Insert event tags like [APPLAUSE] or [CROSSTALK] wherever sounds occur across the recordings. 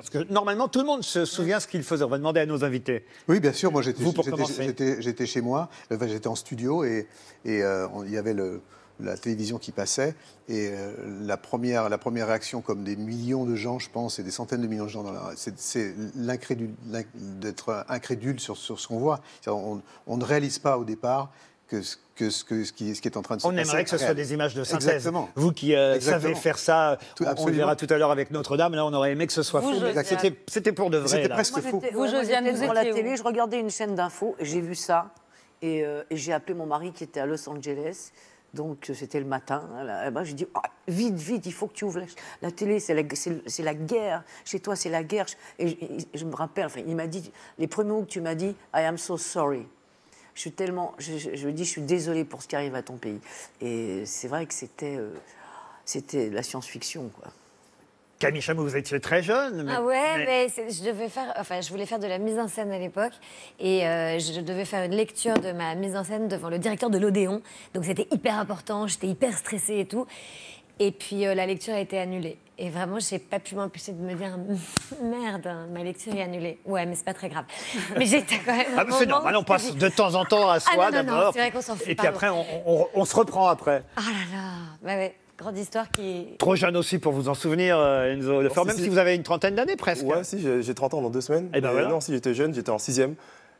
Parce que normalement, tout le monde se souvient ce qu'il faisait. On va demander à nos invités. Oui, bien sûr. Moi, j'étais chez moi. j'étais en studio et euh, il et, y avait le, la télévision qui passait. Et euh, la, première, la première réaction, comme des millions de gens, je pense, et des centaines de millions de gens, c'est d'être incrédule sur, sur ce qu'on voit. on, ne réalise pas au départ que ce ce, qui, ce, qui, est en train de se passer. On aimerait que ce soit des images de synthèse. Vous qui euh, savez faire ça, tout, on, verra tout à l'heure avec Notre-Dame, là on aurait aimé que ce soit vous, C'était pour de vrai. C'était presque fou. Vous, Josiane, la télé, je regardais une chaîne d'infos, j'ai vu ça, euh, et, j'ai appelé mon mari qui était à Los Angeles. Donc euh, c'était le matin. Hein, j'ai dit ah, vite, vite, il faut que tu ouvres la, télé. C'est la, guerre. Chez toi, c'est la guerre. Et je, je, me rappelle. Enfin, il m'a dit les premiers mots que tu m'as dit. I am so sorry. Je suis tellement. Je, me dis, je suis désolée pour ce qui arrive à ton pays. Et c'est vrai que c'était. Euh, de c'était la science-fiction, quoi. Camille Chameau, vous étiez très jeune. Ah ouais, mais, je devais faire, enfin, je voulais faire de la mise en scène à l'époque et euh, je devais faire une lecture de ma mise en scène devant le directeur de l'Odéon. Donc c'était hyper important, j'étais hyper stressée et tout. Et puis euh, la lecture a été annulée. Et vraiment, j'ai pas pu m'empêcher de me dire [LAUGHS] merde, ma lecture est annulée. Ouais, mais c'est pas très grave. [LAUGHS] Mais j'étais quand même. Ah, mais c'est normal, on passe de temps en temps à ah, soi ah, d'abord. C'est vrai qu'on s'en fout. Et puis après, on, se reprend après. Ah là là, bah ouais. Grande histoire qui. Trop jeune aussi pour vous en souvenir, euh, même si, vous avez une trentaine d'années presque. Ouais, si, j'ai 30 ans dans deux semaines. Et eh ben Non, si j'étais jeune, j'étais en sixième.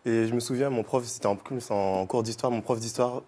Et je me souviens, mon prof, c'était en, en cours d'histoire, mon prof d'histoire,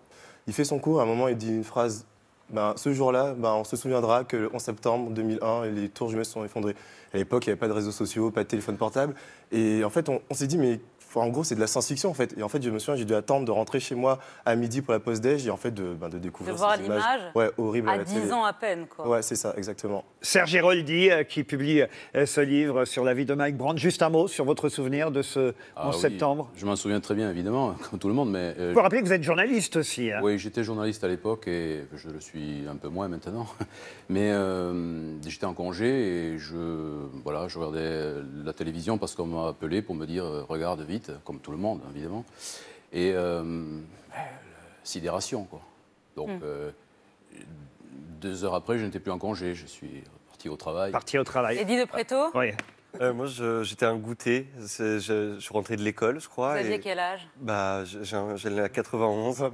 il fait son cours, à un moment, il dit une phrase ben, ce jour-là, ben, on se souviendra que 11 septembre 2001, les tours jumelles sont effondrées. À l'époque, il n'y avait pas de réseaux sociaux, pas de téléphone portable. Et en fait, on s'est dit, mais en gros, c'est de la science-fiction en fait. Et en fait, je me souviens, j'ai dû attendre de rentrer chez moi à midi pour la pause déj et en fait de, ben, découvrir de voir l'image ouais, horrible à, à 10 ans à peine. Quoi. Ouais, c'est ça, exactement. Serge Héroldi, euh, qui publie euh, ce livre sur la vie de Mike Brandt. Juste un mot sur votre souvenir de ce 11 ah septembre. Je m'en souviens très bien, évidemment, [LAUGHS] comme tout le monde. Mais euh, Vous rappelez que vous êtes journaliste aussi. Hein. Oui, j'étais journaliste à l'époque et je le suis un peu moins maintenant. [LAUGHS] Mais j'étais en congé et je, voilà, je regardais la télévision parce qu'on m'a appelé pour me dire regarde vite comme tout le monde, évidemment. Et euh, euh, sidération, quoi. Donc, hmm. euh, deux heures après, je n'étais plus en congé, je suis parti au travail. Parti au travail. Et dit de préto ah, Oui. moi, j'étais un goûter. Je, je, suis rentré de l'école, je crois. Vous aviez quel âge bah, J'ai la 91. [LAUGHS]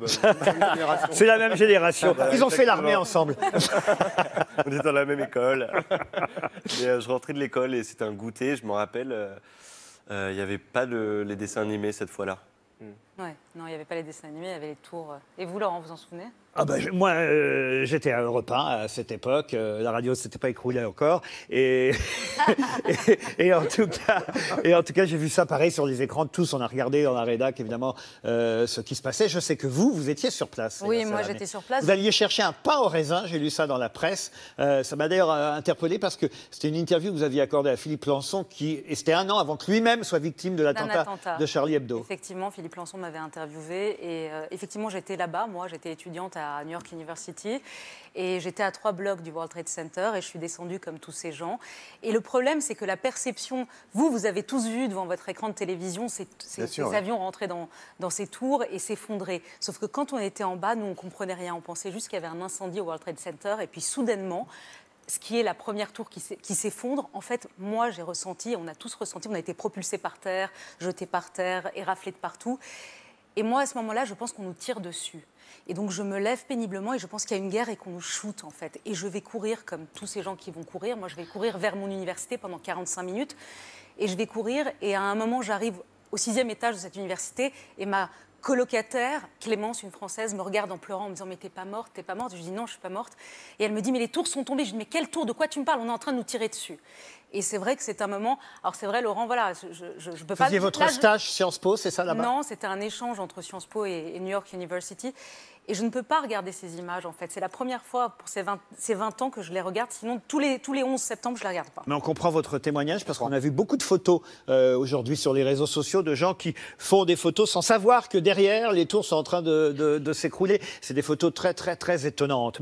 C'est la même génération. Ah, bah, Ils ont fait l'armée ensemble. [LAUGHS] On est dans la même école. [LAUGHS] je rentrais de l'école et c'était un goûter. Je me rappelle. Euh, il n'y avait pas de les dessins animés cette fois-là. Hmm. Ouais. Non, il n'y avait pas les dessins animés, il y avait les tours. Euh. Et vous, Laurent, vous en souvenez ah ben, moi, euh, j'étais à Europe à cette époque. Euh, la radio ne s'était pas écroulée encore. [LAUGHS] Et, et, en tout cas, et en tout cas, j'ai vu ça pareil sur les écrans. Tous, on a regardé dans la rédac, évidemment, ce qui se passait. Je sais que vous, vous étiez sur place. Oui, moi, j'étais sur place. Vous alliez chercher un pain au raisin. J'ai lu ça dans la presse. ça m'a d'ailleurs interpellé parce que c'était une interview que vous aviez accordée à Philippe Lançon, qui, et c'était un an avant que lui-même soit victime de l'attentat de Charlie Hebdo. Effectivement, Philippe Lançon m'avait interviewé et euh, effectivement j'étais là-bas, moi j'étais étudiante à New York University et j'étais à trois blocs du World Trade Center et je suis descendue comme tous ces gens. Et le problème c'est que la perception, vous, vous avez tous vu devant votre écran de télévision ces, avions rentrer dans, dans ces tours et s'effondrer. Sauf que quand on était en bas, nous on comprenait rien, on pensait juste qu'il y avait un incendie au World Trade Center et puis soudainement ce qui est la première tour qui s'effondre, en fait, moi j'ai ressenti, on a tous ressenti, on a été propulsés par terre, jetés par terre, éraflés de partout. Et moi, à ce moment-là, je pense qu'on nous tire dessus. Et donc, je me lève péniblement et je pense qu'il y a une guerre et qu'on nous shoot, en fait. Et je vais courir comme tous ces gens qui vont courir. Moi, je vais courir vers mon université pendant 45 minutes. Et je vais courir. Et à un moment, j'arrive au sixième étage de cette université et ma colocataire, Clémence, une Française, me regarde en pleurant en me disant Mais t'es pas morte, t'es pas morte. Je dis Non, je suis pas morte. Et elle me dit Mais les tours sont tombés. Je dis Mais quel tour De quoi tu me parles On est en train de nous tirer dessus. Et c'est vrai que c'est un moment. Alors c'est vrai, Laurent, voilà, je, je, peux pas. Vous votre stage Sciences Po, c'est ça là-bas Non, c'était un échange entre Sciences Po et, New York University. Et je ne peux pas regarder ces images, en fait. C'est la première fois pour ces 20, ces 20, ans que je les regarde. Sinon, tous les, tous les 11 septembre, je ne les regarde pas. Mais on comprend votre témoignage parce qu'on a vu beaucoup de photos euh, aujourd'hui sur les réseaux sociaux de gens qui font des photos sans savoir que derrière derrière, les tours sont en train de, de s'écrouler. C'est des photos très, très, très étonnantes.